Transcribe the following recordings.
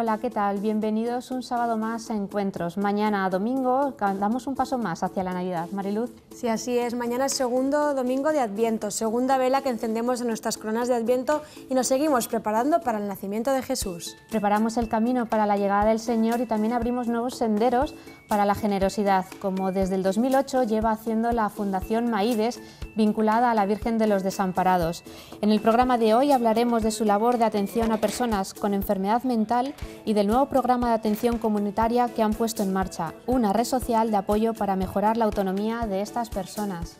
Hola, ¿qué tal? Bienvenidos un sábado más a Encuentros. Mañana, domingo, damos un paso más hacia la Navidad. Mariluz. Sí, así es. Mañana es segundo domingo de Adviento, segunda vela que encendemos en nuestras coronas de Adviento y nos seguimos preparando para el nacimiento de Jesús. Preparamos el camino para la llegada del Señor y también abrimos nuevos senderos para la generosidad, como desde el 2008 lleva haciendo la Fundación Maides, vinculada a la Virgen de los Desamparados. En el programa de hoy hablaremos de su labor de atención a personas con enfermedad mental y del nuevo programa de atención comunitaria que han puesto en marcha, una red social de apoyo para mejorar la autonomía de estas personas.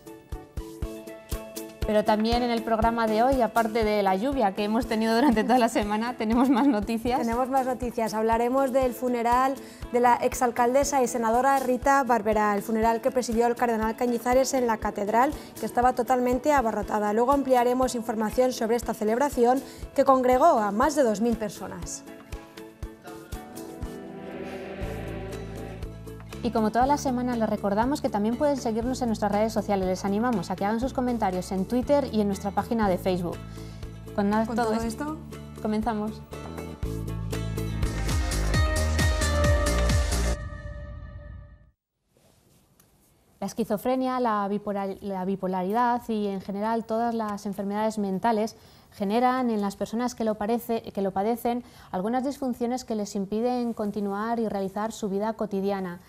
Pero también en el programa de hoy, aparte de la lluvia que hemos tenido durante toda la semana, tenemos más noticias. Tenemos más noticias. Hablaremos del funeral de la exalcaldesa y senadora Rita Barberá, el funeral que presidió el cardenal Cañizares en la catedral, que estaba totalmente abarrotada. Luego ampliaremos información sobre esta celebración que congregó a más de 2.000 personas. Y como todas las semanas les recordamos que también pueden seguirnos en nuestras redes sociales. Les animamos a que hagan sus comentarios en Twitter y en nuestra página de Facebook. Con, todo, esto, comenzamos. La esquizofrenia, la, bipolaridad y en general todas las enfermedades mentales generan en las personas que que lo padecen algunas disfunciones que les impiden continuar y realizar su vida cotidiana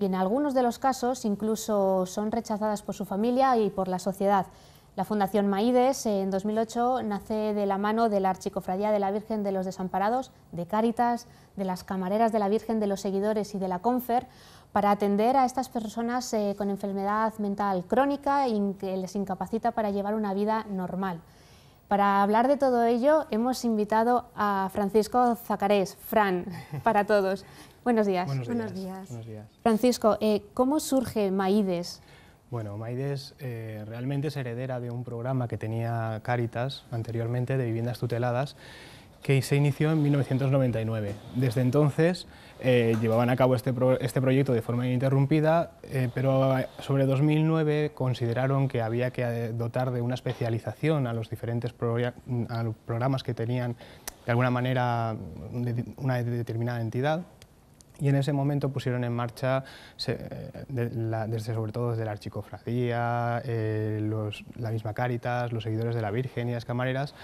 y en algunos de los casos incluso son rechazadas por su familia y por la sociedad. La Fundación Maides en 2008 nace de la mano de la Archicofradía de la Virgen de los Desamparados, de Cáritas, de las Camareras de la Virgen de los Seguidores y de la Confer para atender a estas personas eh, con enfermedad mental crónica y que les incapacita para llevar una vida normal. Para hablar de todo ello hemos invitado a Francisco Zacarés, Fran, para todos. Buenos días. Buenos días. Francisco, eh, ¿cómo surge Maides? Bueno, Maides eh, realmente es heredera de un programa que tenía Cáritas anteriormente de viviendas tuteladas que se inició en 1999. Desde entonces eh, llevaban a cabo este, este, proyecto de forma ininterrumpida, pero sobre 2009 consideraron que había que dotar de una especialización a los diferentes programas que tenían de alguna manera una determinada entidad y en ese momento pusieron en marcha, eh, desde, sobre todo desde la archicofradía, eh, la misma Cáritas, los seguidores de la Virgen y las camareras,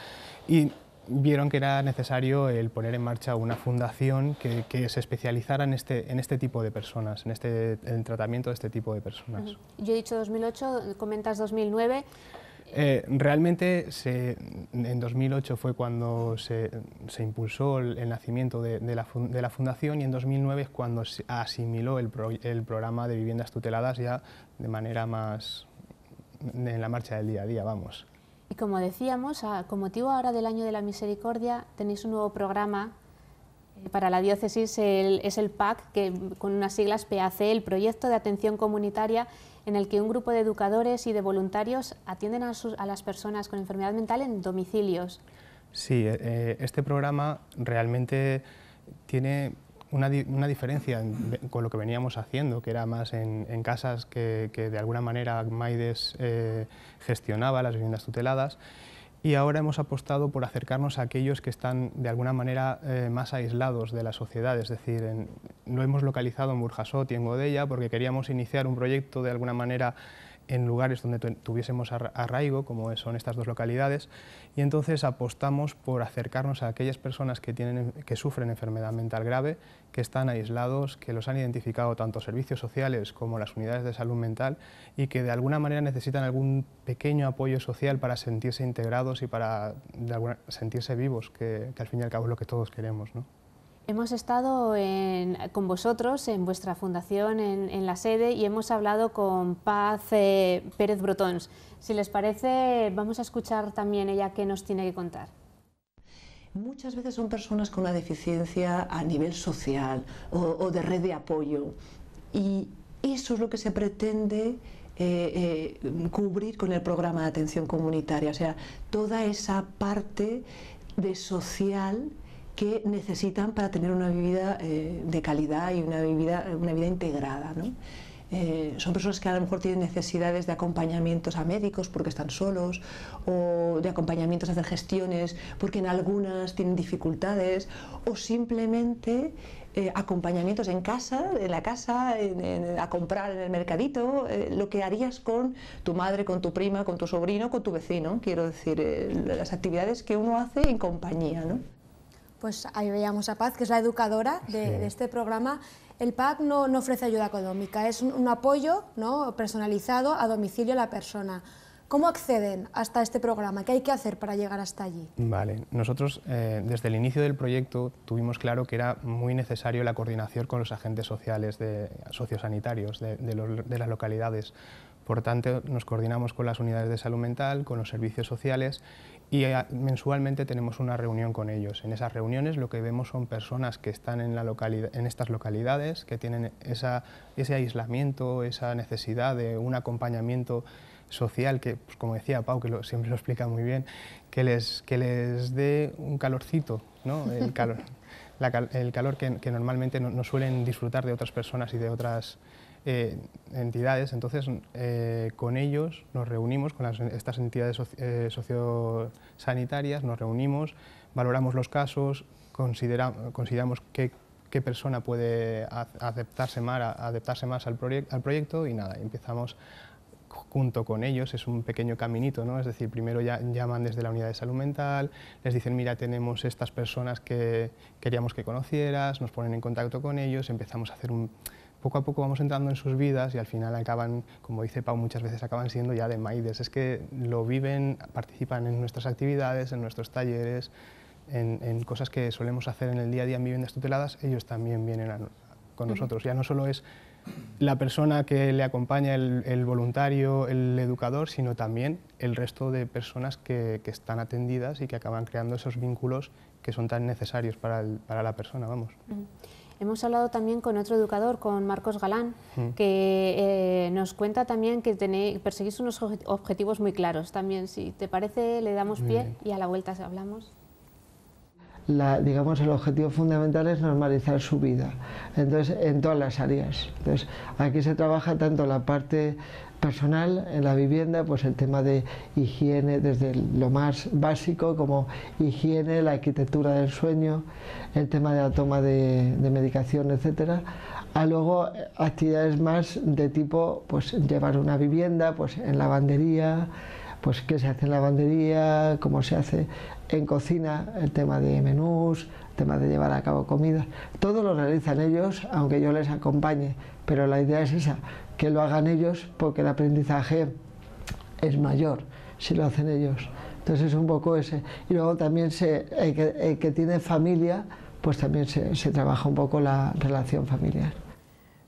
y vieron que era necesario el poner en marcha una fundación que, se especializara en este, en este tipo de personas, en, este, en el tratamiento de este tipo de personas. Yo he dicho 2008, comentas 2009. Eh, realmente en 2008 fue cuando se, impulsó el, nacimiento de, la, fundación y en 2009 es cuando se asimiló el, programa de viviendas tuteladas ya de manera más en la marcha del día a día, vamos. Y como decíamos, con motivo ahora del Año de la Misericordia, tenéis un nuevo programa eh, para la diócesis, es el PAC, que con unas siglas PAC, el Proyecto de Atención Comunitaria, en el que un grupo de educadores y de voluntarios atienden a, las personas con enfermedad mental en domicilios. Sí, eh, eh, este programa realmente tiene una, diferencia con lo que veníamos haciendo, que era más en, casas que, de alguna manera Maides eh, gestionaba, las viviendas tuteladas, y ahora hemos apostado por acercarnos a aquellos que están de alguna manera eh, más aislados de la sociedad, es decir, en, lo hemos localizado en Burjasot y en Godella porque queríamos iniciar un proyecto de alguna manera en lugares donde tuviésemos arraigo, como son estas dos localidades, y entonces apostamos por acercarnos a aquellas personas que, tienen, que sufren enfermedad mental grave, que están aislados, que los han identificado tanto servicios sociales como las unidades de salud mental y que de alguna manera necesitan algún pequeño apoyo social para sentirse integrados y para sentirse vivos, que, al fin y al cabo es lo que todos queremos. ¿no? Hemos estado con vosotros en vuestra fundación, en, la sede, y hemos hablado con Paz eh, Pérez Brotons. Si les parece, vamos a escuchar también ella qué nos tiene que contar. Muchas veces son personas con una deficiencia a nivel social o, de red de apoyo. Y eso es lo que se pretende eh, eh, cubrir con el programa de atención comunitaria. O sea, toda esa parte de social que necesitan para tener una vida eh, de calidad y una vida, una vida integrada. ¿no? Eh, son personas que a lo mejor tienen necesidades de acompañamientos a médicos porque están solos o de acompañamientos a hacer gestiones porque en algunas tienen dificultades o simplemente eh, acompañamientos en casa, en la casa, a comprar en el mercadito, lo que harías con tu madre, con tu prima, con tu sobrino, con tu vecino, quiero decir, las actividades que uno hace en compañía. ¿no? pues ahí veíamos a Paz, que es la educadora de, este programa. El PAC no, ofrece ayuda económica, es un, apoyo ¿no? personalizado a domicilio a la persona. ¿Cómo acceden hasta este programa? ¿Qué hay que hacer para llegar hasta allí? Vale, nosotros eh, desde el inicio del proyecto tuvimos claro que era muy necesario la coordinación con los agentes sociales, de, sociosanitarios de, de las localidades. Por tanto, nos coordinamos con las unidades de salud mental, con los servicios sociales y ah, mensualmente tenemos una reunión con ellos. En esas reuniones lo que vemos son personas que están en, la localidad, en estas localidades, que tienen ese aislamiento, esa necesidad de un acompañamiento social que, pues, como decía Pau, que siempre lo explica muy bien, que les, que les dé un calorcito, ¿no? el calor, el calor que, normalmente no, no, suelen disfrutar de otras personas y de otras eh, entidades, entonces eh, con ellos nos reunimos, con estas entidades socio sanitarias eh, sociosanitarias, nos reunimos, valoramos los casos, consideramos qué, qué, persona puede adaptarse más, adaptarse más al, al proyecto y nada, empezamos junto con ellos, es un pequeño caminito, ¿no? es decir, primero ya, llaman desde la unidad de salud mental, les dicen, mira, tenemos estas personas que queríamos que conocieras, nos ponen en contacto con ellos, empezamos a hacer un, poco a poco vamos entrando en sus vidas y al final acaban, como dice Pau, muchas veces acaban siendo ya de Maides. Es que lo viven, participan en nuestras actividades, en nuestros talleres, en, cosas que solemos hacer en el día a día en viviendas tuteladas, ellos también vienen con nosotros. Ya no solo es la persona que le acompaña, el, voluntario, el educador, sino también el resto de personas que, están atendidas y que acaban creando esos vínculos que son tan necesarios para, la persona, vamos. Hemos hablado también con otro educador, con Marcos Galán, mm. que eh, nos cuenta también que tenéis, perseguís unos objetivos muy claros. También, si te parece, le damos pie y a la vuelta hablamos la, digamos, el objetivo fundamental es normalizar su vida, entonces en todas las áreas. Entonces aquí se trabaja tanto la parte personal en la vivienda, pues el tema de higiene desde lo más básico como higiene, la arquitectura del sueño, el tema de la toma de, medicación, etcétera, a luego eh, actividades más de tipo pues llevar una vivienda, pues en lavandería, pues qué se hace en lavandería, cómo se hace en cocina, el tema de menús, el tema de llevar a cabo comida, Todo lo realizan ellos, aunque yo les acompañe, pero la idea es esa, que lo hagan ellos porque el aprendizaje es mayor si lo hacen ellos. Entonces es un poco ese. Y luego también se, el, que, tiene familia, pues también se, se trabaja un poco la relación familiar.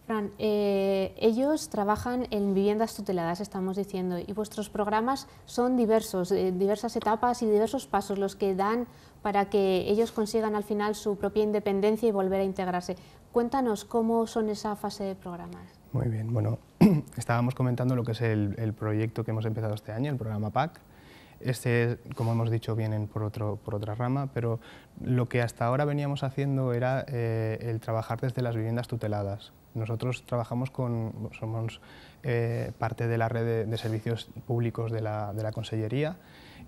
Fran, eh, ellos trabajan en viviendas tuteladas, estamos diciendo, y vuestros programas son diversos, eh, diversas etapas y diversos pasos los que dan para que ellos consigan al final su propia independencia y volver a integrarse. Cuéntanos cómo son esa fase de programas. Muy bien, bueno, estábamos comentando lo que es el, proyecto que hemos empezado este año, el programa PAC, este, como hemos dicho, viene por, por otra rama, pero lo que hasta ahora veníamos haciendo era eh, el trabajar desde las viviendas tuteladas, nosotros trabajamos con, somos eh, parte de la red de, servicios públicos de la, de la, Consellería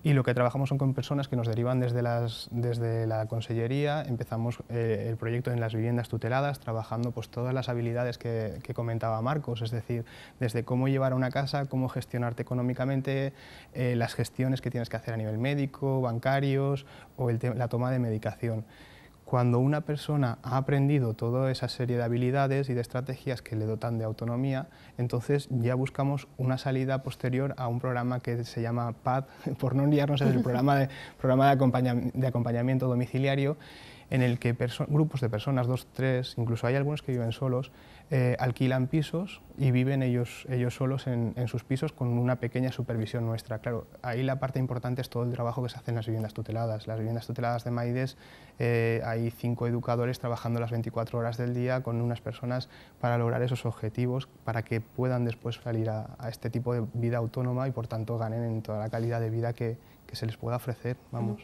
y lo que trabajamos son con personas que nos derivan desde, las, desde la Consellería. Empezamos eh, el proyecto en las viviendas tuteladas, trabajando pues, todas las habilidades que, que, comentaba Marcos, es decir, desde cómo llevar a una casa, cómo gestionarte económicamente, eh, las gestiones que tienes que hacer a nivel médico, bancarios o la toma de medicación. Cuando una persona ha aprendido toda esa serie de habilidades y de estrategias que le dotan de autonomía, entonces ya buscamos una salida posterior a un programa que se llama PAD, por no liarnos, es el programa de, programa de acompañamiento domiciliario, en el que grupos de personas, dos, tres, incluso hay algunos que viven solos, eh, alquilan pisos y viven ellos, ellos solos en, sus pisos con una pequeña supervisión nuestra. Claro, ahí la parte importante es todo el trabajo que se hace en las viviendas tuteladas. Las viviendas tuteladas de Maides eh, hay cinco educadores trabajando las 24 horas del día con unas personas para lograr esos objetivos, para que puedan después salir a, este tipo de vida autónoma y por tanto ganen en toda la calidad de vida que, se les pueda ofrecer. Vamos.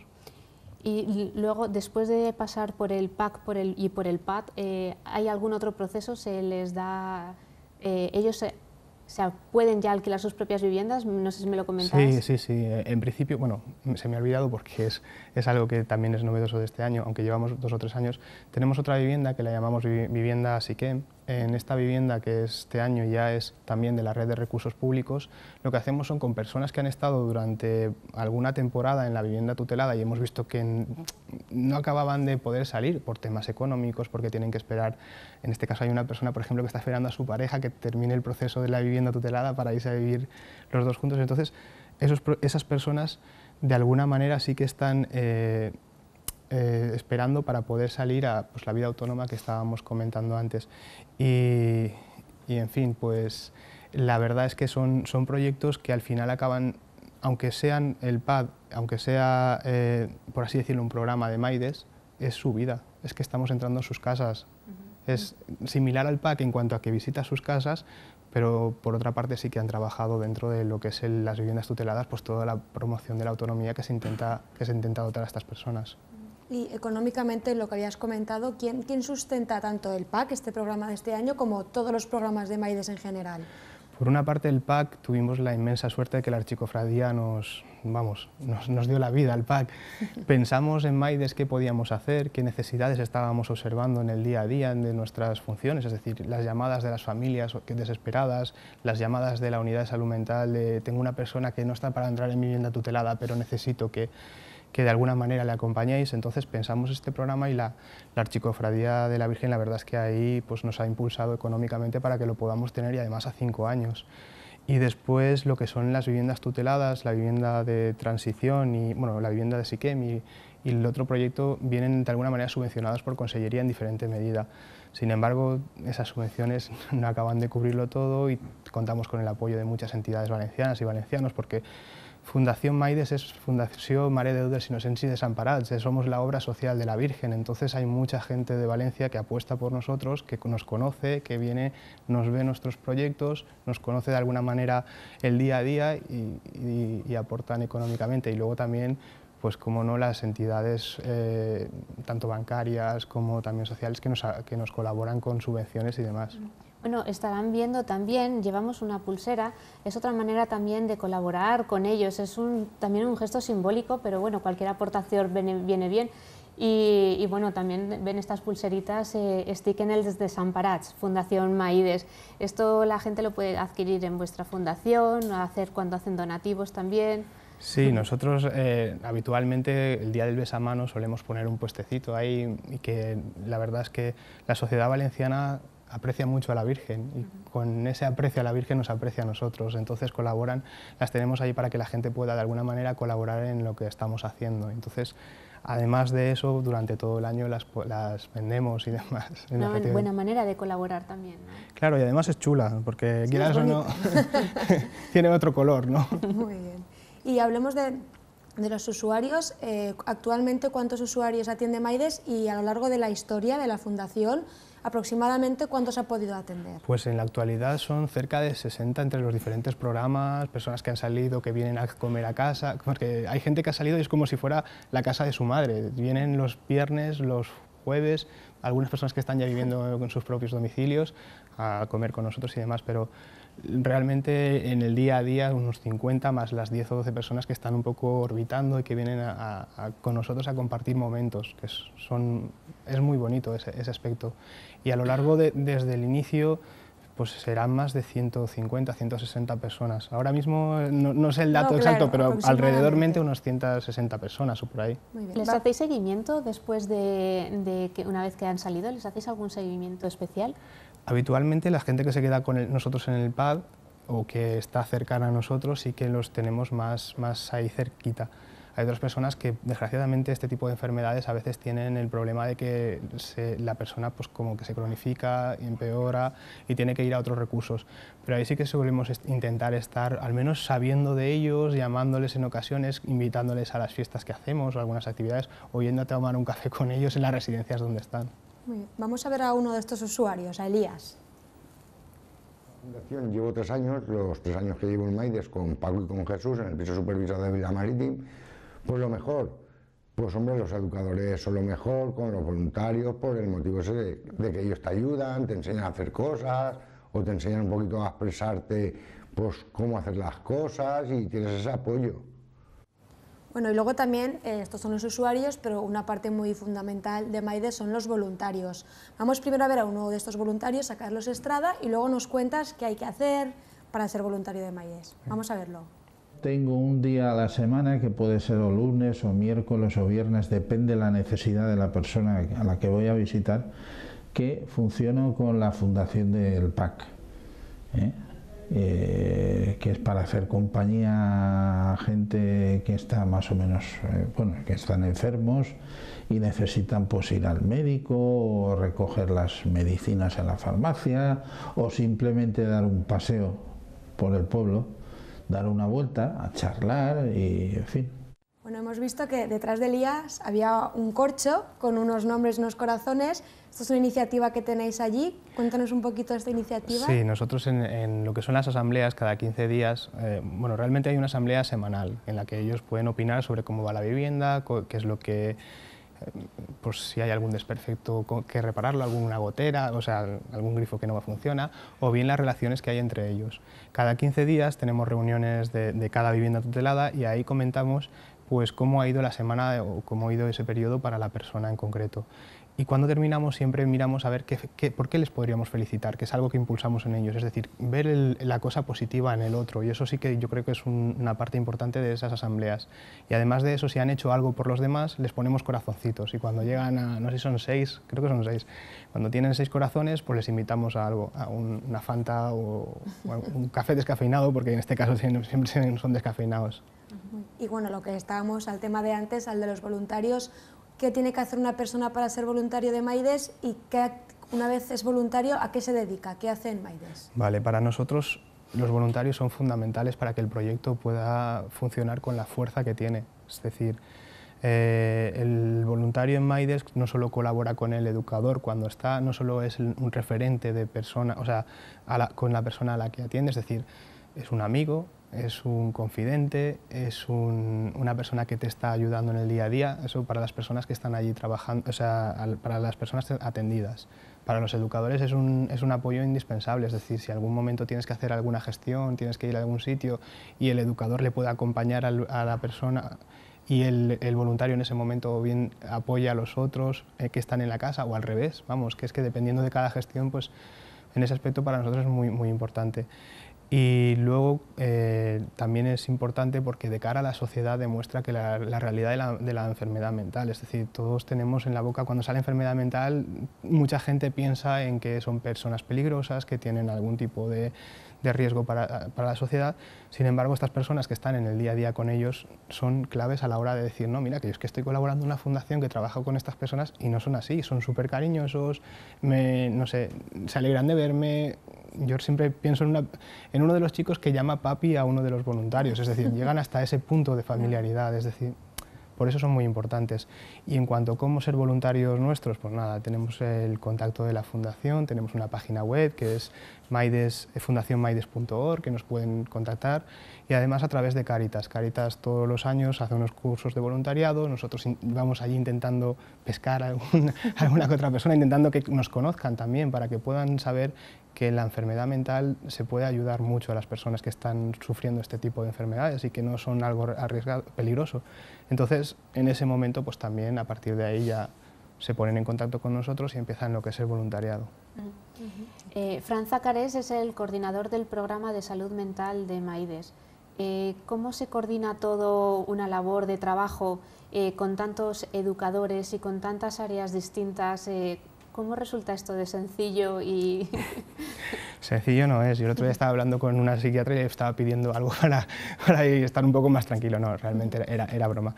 Y luego, después de pasar por el PAC por el, y por el PAT, eh, ¿hay algún otro proceso? ¿Se les da...? Eh, ¿Ellos se, pueden ya alquilar sus propias viviendas? No sé si me lo comentáis. Sí, sí, sí. En principio, bueno, se me ha olvidado porque es, es algo que también es novedoso de este año, aunque llevamos dos o tres años. Tenemos otra vivienda que la llamamos vivienda Siquem, en esta vivienda que este año ya es también de la red de recursos públicos, lo que hacemos son con personas que han estado durante alguna temporada en la vivienda tutelada y hemos visto que no acababan de poder salir por temas económicos, porque tienen que esperar, en este caso hay una persona, por ejemplo, que está esperando a su pareja que termine el proceso de la vivienda tutelada para irse a vivir los dos juntos. Entonces, esos, esas personas de alguna manera sí que están... Eh, eh, esperando para poder salir a pues, la vida autónoma que estábamos comentando antes. Y, en fin, pues la verdad es que son, proyectos que al final acaban, aunque sean el PAD, aunque sea, eh, por así decirlo, un programa de Maides, es su vida, es que estamos entrando en sus casas. Es similar al PAC en cuanto a que visita sus casas, pero por otra parte sí que han trabajado dentro de lo que es las viviendas tuteladas, pues toda la promoción de la autonomía que se intenta, que se dotar a estas personas. Y económicamente, lo que habías comentado, ¿quién, sustenta tanto el PAC, este programa de este año, como todos los programas de Maides en general? Por una parte, el PAC tuvimos la inmensa suerte de que la archicofradía nos, vamos, nos, dio la vida al PAC. Pensamos en Maides qué podíamos hacer, qué necesidades estábamos observando en el día a día de nuestras funciones, es decir, las llamadas de las familias desesperadas, las llamadas de la unidad de salud mental de tengo una persona que no está para entrar en mi vivienda tutelada, pero necesito que que de alguna manera le acompañáis Entonces pensamos este programa y la, la Archicofradía de la Virgen, la verdad es que ahí pues, nos ha impulsado económicamente para que lo podamos tener y además a cinco años. Y después lo que son las viviendas tuteladas, la vivienda de transición y bueno, la vivienda de Siquem y, el otro proyecto vienen de alguna manera subvencionadas por consellería en diferente medida. Sin embargo, esas subvenciones no acaban de cubrirlo todo y contamos con el apoyo de muchas entidades valencianas y valencianos porque Fundación Maides es Fundación Mare de Déu y nos y Desamparados, eh, somos la obra social de la Virgen, entonces hay mucha gente de Valencia que apuesta por nosotros, que nos conoce, que viene, nos ve nuestros proyectos, nos conoce de alguna manera el día a día y, aportan económicamente. Y luego también pues como no las entidades eh, tanto bancarias como también sociales que nos, que nos colaboran con subvenciones y demás. Bueno, estarán viendo también, llevamos una pulsera, es otra manera también de colaborar con ellos, es un, también un gesto simbólico, pero bueno, cualquier aportación viene, bien. Y, bueno, también ven estas pulseritas eh, Stickenels Desamparats, Fundación Maides. Esto la gente lo puede adquirir en vuestra fundación, hacer cuando hacen donativos también. Sí, nosotros eh, habitualmente el día del besamano solemos poner un puestecito ahí y que la verdad es que la sociedad valenciana aprecia mucho a la Virgen y con ese aprecio a la Virgen nos aprecia a nosotros. Entonces colaboran, las tenemos ahí para que la gente pueda de alguna manera colaborar en lo que estamos haciendo. Entonces, además de eso, durante todo el año las, vendemos y demás. Una buena manera de colaborar también. Claro, y además es chula, porque no, tiene otro color, ¿no? Muy bien. Y hablemos de, los usuarios. Eh, actualmente, ¿cuántos usuarios atiende Maides? Y a lo largo de la historia de la fundación, aproximadamente cuántos ha podido atender? Pues en la actualidad son cerca de 60 entre los diferentes programas, personas que han salido, que vienen a comer a casa, porque hay gente que ha salido y es como si fuera la casa de su madre. Vienen los viernes, los jueves, algunas personas que están ya viviendo en sus propios domicilios a comer con nosotros y demás, pero realmente en el día a día unos 50 más las 10 o 12 personas que están un poco orbitando y que vienen con nosotros a compartir momentos, que son, es muy bonito ese, aspecto. Y a lo largo desde el inicio pues serán más de 150, 160 personas. Ahora mismo no, sé el dato exacto, pero alrededormente unos 160 personas o por ahí. ¿Les hacéis seguimiento después de, de que una vez que han salido? ¿Les hacéis algún seguimiento especial? Habitualmente la gente que se queda con nosotros en el pad o que está cercana a nosotros sí que los tenemos más, más ahí cerquita. Hay otras personas que desgraciadamente este tipo de enfermedades a veces tienen el problema de que la persona pues como que se cronifica, empeora y tiene que ir a otros recursos. Pero ahí sí que solemos intentar estar al menos sabiendo de ellos, llamándoles en ocasiones, invitándoles a las fiestas que hacemos o algunas actividades o yendo a tomar un café con ellos en las residencias donde están. Muy Vamos a ver a uno de estos usuarios, a Elías. llevo tres años, los tres años que llevo en Maides con Paco y con Jesús en el piso supervisor de Villa Marítima, pues lo mejor, pues hombre, los educadores son lo mejor, con los voluntarios, por el motivo ese de, que ellos te ayudan, te enseñan a hacer cosas, o te enseñan un poquito a expresarte, pues cómo hacer las cosas y tienes ese apoyo. Bueno, y luego también, eh, estos son los usuarios, pero una parte muy fundamental de Maides son los voluntarios. Vamos primero a ver a uno de estos voluntarios, a Carlos Estrada, y luego nos cuentas qué hay que hacer para ser voluntario de Maides. Vamos a verlo. Tengo un día a la semana que puede ser o lunes o miércoles o viernes, depende de la necesidad de la persona a la que voy a visitar, que funciono con la fundación del PAC. ¿eh? Eh, que es para hacer compañía a gente que está más o menos, eh, bueno, que están enfermos y necesitan pues ir al médico o recoger las medicinas en la farmacia o simplemente dar un paseo por el pueblo, dar una vuelta a charlar y en fin. Bueno, hemos visto que detrás de Elías había un corcho con unos nombres, unos corazones. Esta es una iniciativa que tenéis allí. Cuéntanos un poquito de esta iniciativa. Sí, nosotros en, lo que son las asambleas, cada 15 días, eh, bueno, realmente hay una asamblea semanal en la que ellos pueden opinar sobre cómo va la vivienda, qué es lo que eh, pues si hay algún desperfecto que repararlo, alguna gotera, o sea, algún grifo que no funciona, o bien las relaciones que hay entre ellos. Cada 15 días tenemos reuniones de, de cada vivienda tutelada y ahí comentamos pues cómo ha ido la semana o cómo ha ido ese periodo para la persona en concreto. Y cuando terminamos siempre miramos a ver qué, por qué les podríamos felicitar, que es algo que impulsamos en ellos, es decir, ver la cosa positiva en el otro. Y eso sí que yo creo que es una parte importante de esas asambleas. Y además de eso, si han hecho algo por los demás, les ponemos corazoncitos. Y cuando llegan a, no sé si son seis, creo que son seis, cuando tienen seis corazones, pues les invitamos a algo, a una Fanta o, un café descafeinado, porque en este caso siempre son descafeinados. Y bueno, lo que estábamos al tema de antes, al de los voluntarios, qué tiene que hacer una persona para ser voluntario de Maides y qué, una vez es voluntario, ¿a qué se dedica? ¿Qué hace en Maides? Vale, para nosotros los voluntarios son fundamentales para que el proyecto pueda funcionar con la fuerza que tiene. Es decir, eh, el voluntario en Maides no solo colabora con el educador cuando está, no solo es un referente de persona, o sea, con la persona a la que atiende, es decir, es un amigo, es un confidente, es una persona que te está ayudando en el día a día, eso para las personas que están allí trabajando, o sea, para las personas atendidas. Para los educadores es un, apoyo indispensable, es decir, si algún momento tienes que hacer alguna gestión, tienes que ir a algún sitio y el educador le puede acompañar a la persona y el, voluntario en ese momento bien apoya a los otros eh, que están en la casa o al revés, vamos, que es que dependiendo de cada gestión, pues en ese aspecto para nosotros es muy, muy importante. Y luego eh, también es importante porque de cara a la sociedad demuestra que la, realidad de la, enfermedad mental, es decir, todos tenemos en la boca cuando sale enfermedad mental, mucha gente piensa en que son personas peligrosas, que tienen algún tipo de, de riesgo para, la sociedad. Sin embargo, estas personas que están en el día a día con ellos son claves a la hora de decir, no, mira, que yo es que estoy colaborando en una fundación que trabaja con estas personas y no son así, son súper cariñosos, no sé, se alegran de verme. Yo siempre pienso en, en uno de los chicos que llama papi a uno de los voluntarios, es decir, llegan hasta ese punto de familiaridad, es decir, por eso son muy importantes. Y en cuanto a cómo ser voluntarios nuestros, pues nada, tenemos el contacto de la fundación, tenemos una página web que es maides, eh, fundacionmaides.org, que nos pueden contactar y además a través de Caritas. Caritas todos los años hace unos cursos de voluntariado, nosotros vamos allí intentando pescar a alguna, que otra persona, intentando que nos conozcan también para que puedan saber que la enfermedad mental se puede ayudar mucho a las personas que están sufriendo este tipo de enfermedades y que no son algo arriesgado, peligroso. Entonces, en ese momento, pues también a partir de ahí ya se ponen en contacto con nosotros y empiezan lo que es el voluntariado. Mm, uh eh, -huh. es el coordinador del programa de salud mental de Maides. Eh, ¿cómo se coordina todo una labor de trabajo eh, con tantos educadores y con tantas áreas distintas? Eh, ¿Cómo resulta esto de sencillo y...? sencillo no es. Yo el otro día estaba hablando con una psiquiatra y estaba pidiendo algo para, estar un poco más tranquilo. No, realmente era, broma.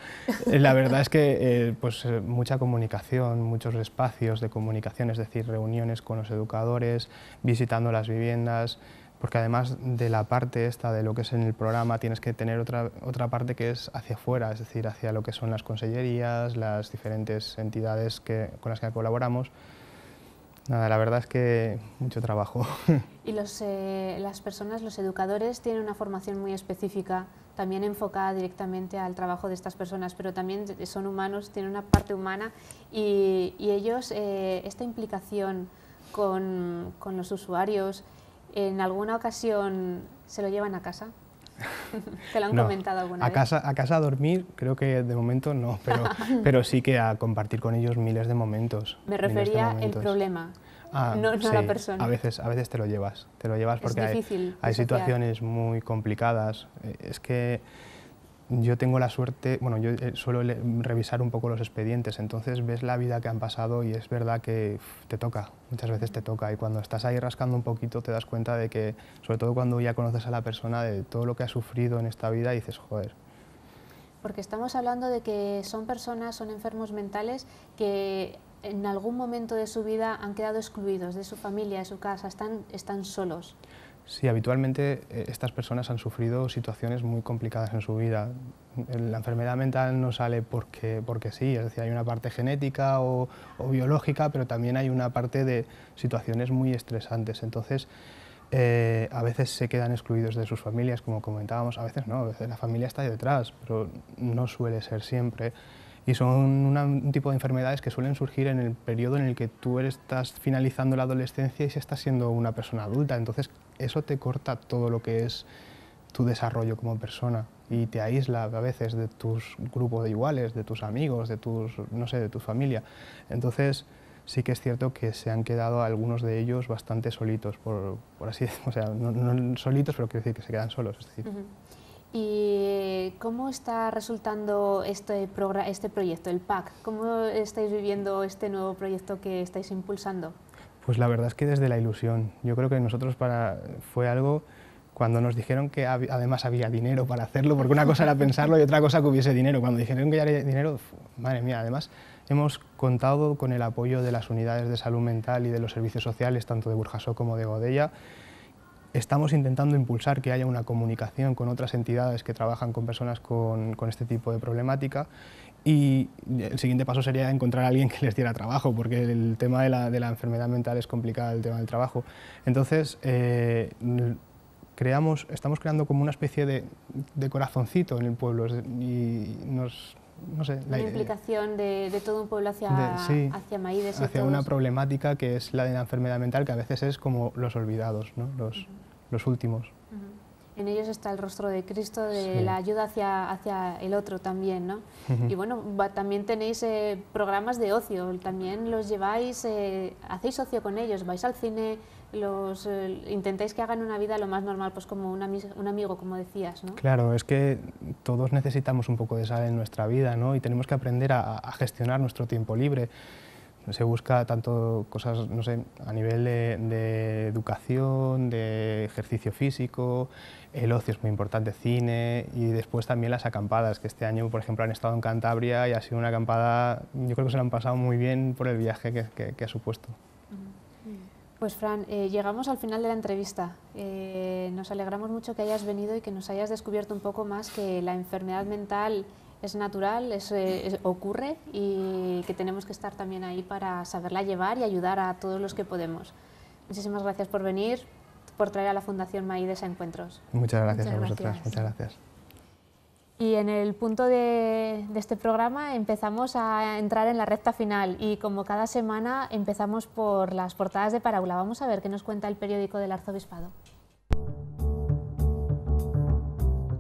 La verdad es que pues, mucha comunicación, muchos espacios de comunicación, es decir, reuniones con los educadores, visitando las viviendas, porque además de la parte esta de lo que es en el programa tienes que tener otra, otra parte que es hacia afuera, es decir, hacia lo que son las consellerías, las diferentes entidades que, con las que colaboramos. Nada, la verdad es que mucho trabajo. Y los, eh, las personas, los educadores, tienen una formación muy específica, también enfocada directamente al trabajo de estas personas, pero también son humanos, tienen una parte humana y, ellos, eh, esta implicación con, con los usuarios, en alguna ocasión se lo llevan a casa. ¿Te lo han comentado alguna a vez? Casa, a casa a dormir, creo que de momento no, pero, pero sí que a compartir con ellos miles de momentos. Me refería al problema, ah, no, a la persona. A veces, a veces te lo llevas, te lo llevas porque hay, hay situaciones muy complicadas. Eh, es que yo tengo la suerte, bueno, yo eh, suelo revisar un poco los expedientes, entonces ves la vida que han pasado y es verdad que te toca, muchas veces te toca. Y cuando estás ahí rascando un poquito te das cuenta de que, sobre todo cuando ya conoces a la persona, de todo lo que ha sufrido en esta vida dices, joder. Porque estamos hablando de que son personas, son enfermos mentales que en algún momento de su vida han quedado excluidos de su familia, de su casa, están, están solos. Sí, habitualmente eh, estas personas han sufrido situaciones muy complicadas en su vida. Eh, la enfermedad mental no sale porque, porque sí, es decir, hay una parte genética o, biológica, pero también hay una parte de situaciones muy estresantes. Entonces, eh, a veces se quedan excluidos de sus familias, como comentábamos, a veces no, a veces la familia está detrás, pero no suele ser siempre. Y son un tipo de enfermedades que suelen surgir en el periodo en el que tú estás finalizando la adolescencia y se estás siendo una persona adulta. Entonces eso te corta todo lo que es tu desarrollo como persona y te aísla a veces de tus grupos de iguales, de tus amigos, de tus, no sé, de tu familia. Entonces sí que es cierto que se han quedado algunos de ellos bastante solitos, por, por así decirlo, o sea, no, solitos, pero quiero decir que se quedan solos. Es decir. ¿Y cómo está resultando este, este, proyecto, el PAC? ¿Cómo estáis viviendo este nuevo proyecto que estáis impulsando? Pues la verdad es que desde la ilusión. Yo creo que nosotros para, fue algo cuando nos dijeron que además había dinero para hacerlo, porque una cosa era pensarlo y otra cosa que hubiese dinero. Cuando dijeron que había dinero, madre mía, además hemos contado con el apoyo de las unidades de salud mental y de los servicios sociales, tanto de Burjasó como de Godella. Estamos intentando impulsar que haya una comunicación con otras entidades que trabajan con personas con, este tipo de problemática y el siguiente paso sería encontrar a alguien que les diera trabajo, porque el tema de la, de la enfermedad mental es complicado, el tema del trabajo. Entonces, eh, creamos, estamos creando como una especie de, de corazoncito en el pueblo y nos, la, implicación de, todo un pueblo hacia, hacia Maídes. Hacia una problemática que es la de la enfermedad mental, que a veces es como los olvidados, ¿no? los, los últimos. En ellos está el rostro de Cristo, de la ayuda hacia, hacia el otro también, ¿no? Y bueno, también tenéis eh, programas de ocio, también los lleváis, eh, hacéis ocio con ellos, vais al cine, los eh, intentáis que hagan una vida lo más normal, pues como un, un, amigo, como decías, ¿no? Claro, es que todos necesitamos un poco de sal en nuestra vida, ¿no? Y tenemos que aprender a, a gestionar nuestro tiempo libre se busca tanto cosas, no sé, a nivel de, educación, de ejercicio físico, el ocio es muy importante, cine y después también las acampadas, que este año, por ejemplo, han estado en Cantabria y ha sido una acampada, yo creo que se la han pasado muy bien por el viaje que, ha supuesto. Pues Fran, eh, llegamos al final de la entrevista. Eh, nos alegramos mucho que hayas venido y que nos hayas descubierto un poco más que la enfermedad mental es natural, eh, es, ocurre y que tenemos que estar también ahí para saberla llevar y ayudar a todos los que podemos. Muchísimas gracias por venir, por traer a la Fundación Maídes a encuentros. Muchas gracias a vosotras, muchas gracias. Y en el punto de, este programa empezamos a entrar en la recta final y como cada semana empezamos por las portadas de Paraula. Vamos a ver qué nos cuenta el periódico del Arzobispado.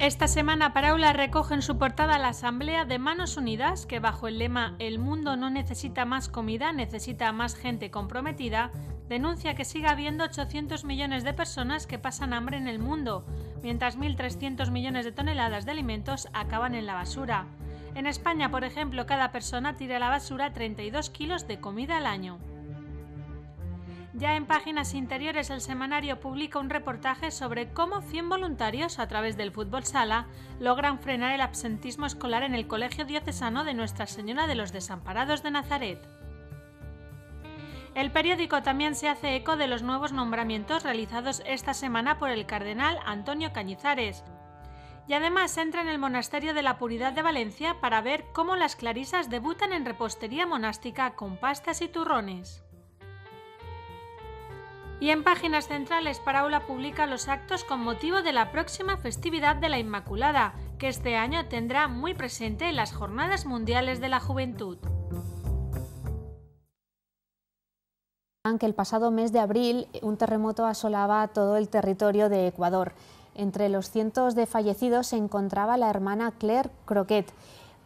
Esta semana Paraula recoge en su portada la Asamblea de Manos Unidas, que bajo el lema El mundo no necesita más comida, necesita más gente comprometida, denuncia que sigue habiendo 800 millones de personas que pasan hambre en el mundo, mientras 1.300 millones de toneladas de alimentos acaban en la basura. En España, por ejemplo, cada persona tira a la basura 32 kilos de comida al año. Ya en páginas interiores el semanario publica un reportaje sobre cómo 100 voluntarios a través del fútbol sala logran frenar el absentismo escolar en el Colegio Diocesano de Nuestra Señora de los Desamparados de Nazaret. El periódico también se hace eco de los nuevos nombramientos realizados esta semana por el cardenal Antonio Cañizares. Y además entra en el Monasterio de la Puridad de Valencia para ver cómo las clarisas debutan en repostería monástica con pastas y turrones. Y en páginas centrales, Paraula publica los actos con motivo de la próxima festividad de la Inmaculada, que este año tendrá muy presente en las Jornadas Mundiales de la Juventud. Aunque el pasado mes de abril un terremoto asolaba todo el territorio de Ecuador. Entre los cientos de fallecidos se encontraba la hermana Claire Croquet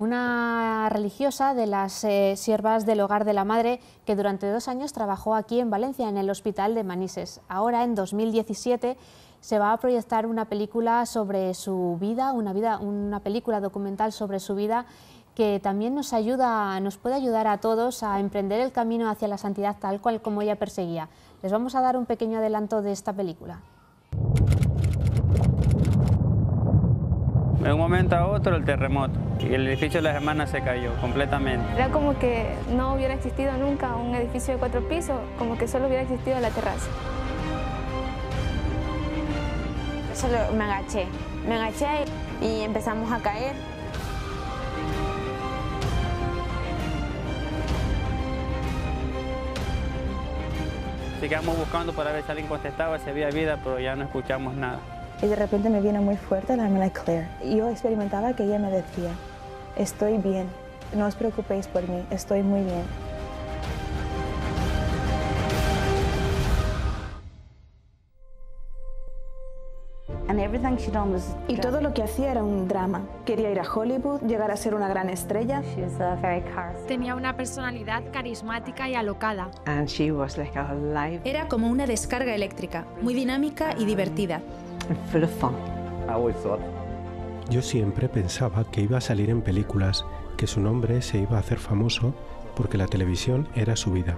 una religiosa de las eh, siervas del Hogar de la Madre que durante dos años trabajó aquí en Valencia, en el Hospital de Manises. Ahora, en 2017, se va a proyectar una película sobre su vida, una, vida, una película documental sobre su vida que también nos ayuda, nos puede ayudar a todos a emprender el camino hacia la santidad tal cual como ella perseguía. Les vamos a dar un pequeño adelanto de esta película. De un momento a otro el terremoto y el edificio de las hermanas se cayó completamente. Era como que no hubiera existido nunca un edificio de cuatro pisos, como que solo hubiera existido la terraza. Solo me agaché, me agaché y empezamos a caer. Sigamos buscando para ver si alguien contestaba si había vida, pero ya no escuchamos nada y de repente me viene muy fuerte la hermana Claire. Yo experimentaba que ella me decía, estoy bien, no os preocupéis por mí, estoy muy bien. Y todo lo que hacía era un drama. Quería ir a Hollywood, llegar a ser una gran estrella. Uh, Tenía una personalidad carismática y alocada. Era como una descarga eléctrica, muy dinámica y divertida. Ah, yo siempre pensaba que iba a salir en películas, que su nombre se iba a hacer famoso porque la televisión era su vida.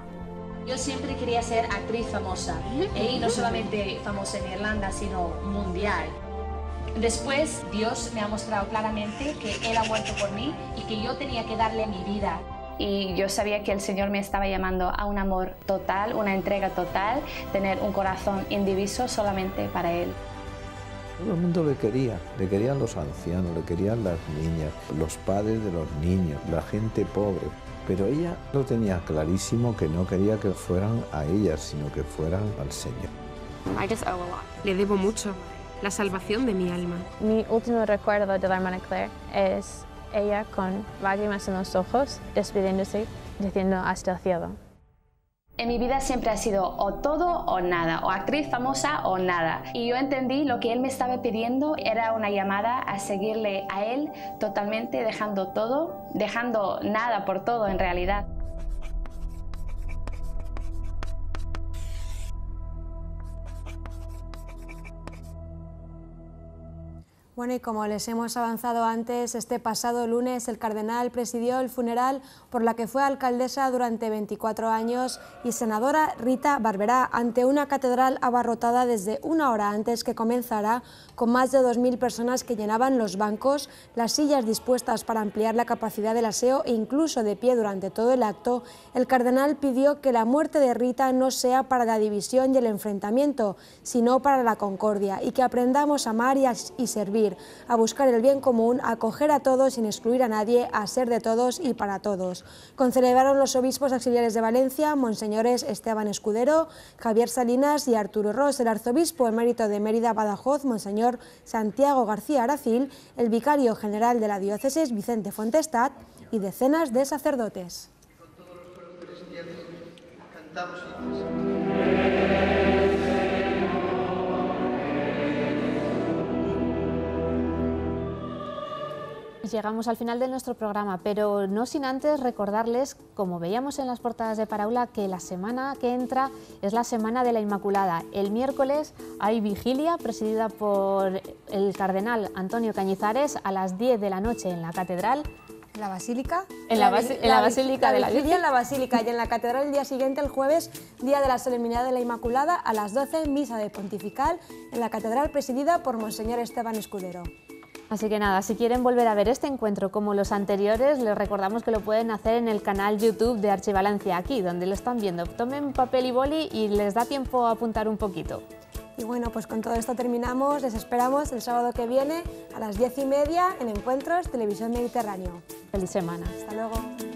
Yo siempre quería ser actriz famosa, eh, y no solamente famosa en Irlanda, sino mundial. Después Dios me ha mostrado claramente que Él ha muerto por mí y que yo tenía que darle mi vida. Y yo sabía que el Señor me estaba llamando a un amor total, una entrega total, tener un corazón indiviso solamente para Él. Todo el mundo le quería, le querían los ancianos, le querían las niñas, los padres de los niños, la gente pobre. Pero ella lo tenía clarísimo que no quería que fueran a ella, sino que fueran al Señor. Le debo mucho, la salvación de mi alma. Mi último recuerdo de la hermana Claire es ella con lágrimas en los ojos, despidiéndose, diciendo hasta el cielo. En mi vida siempre ha sido o todo o nada, o actriz famosa o nada. Y yo entendí lo que él me estaba pidiendo era una llamada a seguirle a él totalmente, dejando todo, dejando nada por todo en realidad. Bueno, y como les hemos avanzado antes, este pasado lunes el cardenal presidió el funeral por la que fue alcaldesa durante 24 años y senadora Rita Barberá ante una catedral abarrotada desde una hora antes que comenzara, con más de 2.000 personas que llenaban los bancos, las sillas dispuestas para ampliar la capacidad del aseo e incluso de pie durante todo el acto, el cardenal pidió que la muerte de Rita no sea para la división y el enfrentamiento, sino para la concordia y que aprendamos a amar y, a, y servir a buscar el bien común, a acoger a todos sin excluir a nadie, a ser de todos y para todos. celebraron los obispos auxiliares de Valencia, monseñores Esteban Escudero, Javier Salinas y Arturo Ross, el arzobispo emérito de Mérida Badajoz, monseñor Santiago García Aracil, el vicario general de la diócesis Vicente Fontestad y decenas de sacerdotes. Llegamos al final de nuestro programa, pero no sin antes recordarles, como veíamos en las portadas de Paraula, que la semana que entra es la Semana de la Inmaculada. El miércoles hay vigilia presidida por el cardenal Antonio Cañizares a las 10 de la noche en la Catedral. la Basílica? En la, Basílica de la Vigilia En la Basílica y en la Catedral el día siguiente, el jueves, día de la Solemnidad de la Inmaculada, a las 12, misa de pontifical en la Catedral presidida por Monseñor Esteban Escudero. Así que nada, si quieren volver a ver este encuentro como los anteriores, les recordamos que lo pueden hacer en el canal YouTube de Archivalencia, aquí donde lo están viendo. Tomen papel y boli y les da tiempo a apuntar un poquito. Y bueno, pues con todo esto terminamos. Les esperamos el sábado que viene a las diez y media en Encuentros Televisión Mediterráneo. Feliz semana. Hasta luego.